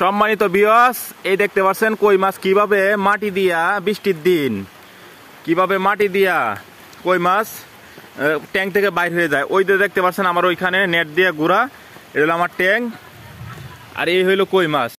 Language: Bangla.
সম্মানিত বিয়স এই দেখতে পাচ্ছেন কই মাছ কিভাবে মাটি দিয়া বৃষ্টির দিন কিভাবে মাটি দিয়া কই মাছ ট্যাঙ্ক থেকে বাইর হয়ে যায় ওই দেখতে পাচ্ছেন আমার ওইখানে নেট দিয়ে গুড়া এটা হলো আমার ট্যাঙ্ক আর এই হইলো কই মাছ